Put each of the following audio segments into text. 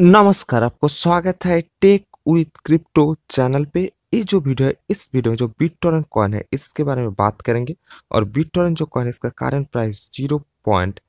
नमस्कार आपको स्वागत है टेक विथ क्रिप्टो चैनल पे ये जो वीडियो है इस वीडियो में जो बिटटॉरन कॉइन है इसके बारे में बात करेंगे और बिटटॉरन जो कॉइन है इसका current price zero point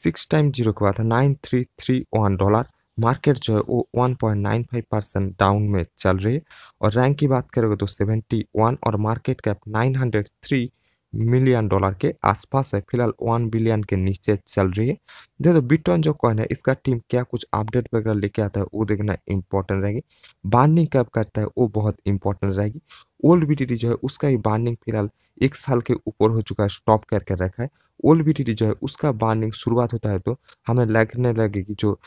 six time zero के बाद है nine three three one dollar market जो है वो one point nine five percent down में चल रही है और रैंक की बात करोगे तो सेवेंटी वन और market cap nine hundred three million dollar के आसपास है फिलहाल वन बिलियन के नीचे चल रही है देखो दो बिटॉन जो कॉइन है इसका टीम क्या कुछ अपडेट वगैरह लेके आता है वो देखना इंपॉर्टेंट रहेगी बार्निंग कब करता है वो बहुत इंपॉर्टेंट रहेगी ओल्ड बी जो है उसका ही बार्निंग फिलहाल एक साल के ऊपर हो चुका है स्टॉप करके रखा है ओल्ड बी जो है उसका बार्निंग शुरुआत होता है तो हमें लगने लगेगी जो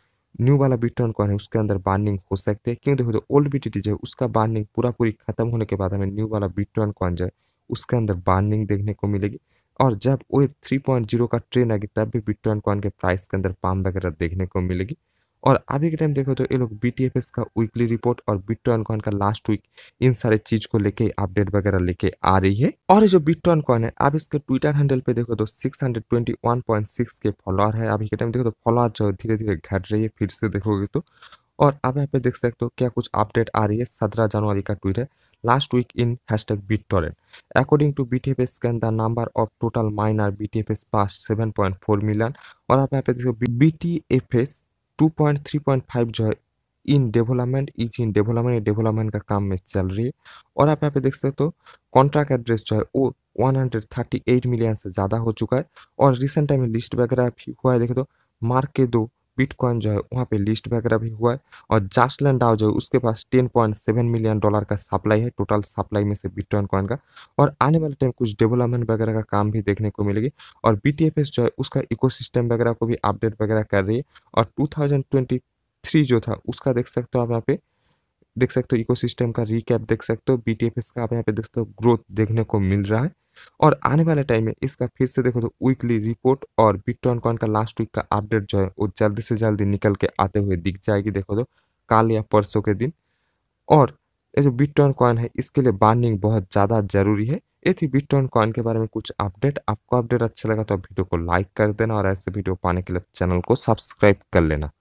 न्यू वाला बिटकॉइन कॉइन है उसके अंदर बार्निंग हो सकते हैं क्यों देखो तो ओल्ड बी जो है उसका बार्निंग पूरा पूरी खत्म होने के बाद हमें न्यू वाला बिटकॉइन कॉइन जो है उसके अंदर बार्निंग देखने को मिलेगी और जब वेब थ्री पॉइंट जीरो का ट्रेन आएगी तब भी बिटकॉइन कॉइन के प्राइस के अंदर पाम वगैरह देखने को मिलेगी और अभी के टाइम देखो तो ये लोग बी टी एफ एस का वीकली रिपोर्ट और बिटकॉइन कॉइन का लास्ट वीक इन सारे चीज को लेके अपडेट वगैरह लेके आ रही है और ये जो बिटकॉइन कॉइन है अब इसके ट्विटर हैंडल पे देखो तो six hundred twenty one point six के फॉलोअर है अभी के टाइम देखो तो फॉलोअर जो धीरे धीरे घट रही है फिर से देखोगे तो और आप यहाँ पे देख सकते हो क्या कुछ अपडेट आ रही है सत्रह जनवरी का ट्वीट है last week in hashtag BitTorrent according to B T F S can the number of total miner B T F S pass seven million और आप यहाँ पे देख B T F S two point three point five जो है in development is in development development का काम में चल रही है और आप यहाँ पे देख सकते हो कॉन्ट्रैक्ट एड्रेस जो है वो 138 मिलियन से ज़्यादा हो चुका है और रिसेंट टाइम में लिस्ट वगैरह हुआ है देखे तो मार्क के दो बिटकॉइन जो है वहाँ पे लिस्ट वगैरह भी हुआ है और जास्ट डाव जो है उसके पास ten point seven million dollar का सप्लाई है टोटल सप्लाई में से बिटकॉइन कॉइन का और आने वाले टाइम कुछ डेवलपमेंट वगैरह का काम भी देखने को मिलेगी और बी जो है उसका इको वगैरह को भी अपडेट वगैरह कर रही है और टू जो था उसका देख सकते हो आप यहाँ पे देख सकते हो इको का रिकैप देख सकते हो बी का आप यहाँ पे देख सकते हो ग्रोथ देखने को मिल रहा है और आने वाले टाइम में इसका फिर से देखो तो वीकली रिपोर्ट और बिटकॉइन कॉइन का लास्ट वीक का अपडेट जो है वो जल्दी से जल्दी निकल के आते हुए दिख जाएगी देखो तो कल या परसों के दिन और ये जो बिटकॉइन कॉइन है इसके लिए बार्निंग बहुत ज़्यादा ज़रूरी है ये थी बिटकॉइन कॉइन के बारे में कुछ अपडेट आपको अपडेट अच्छा लगा तो वीडियो को लाइक कर देना और ऐसे वीडियो पाने के लिए चैनल को सब्सक्राइब कर लेना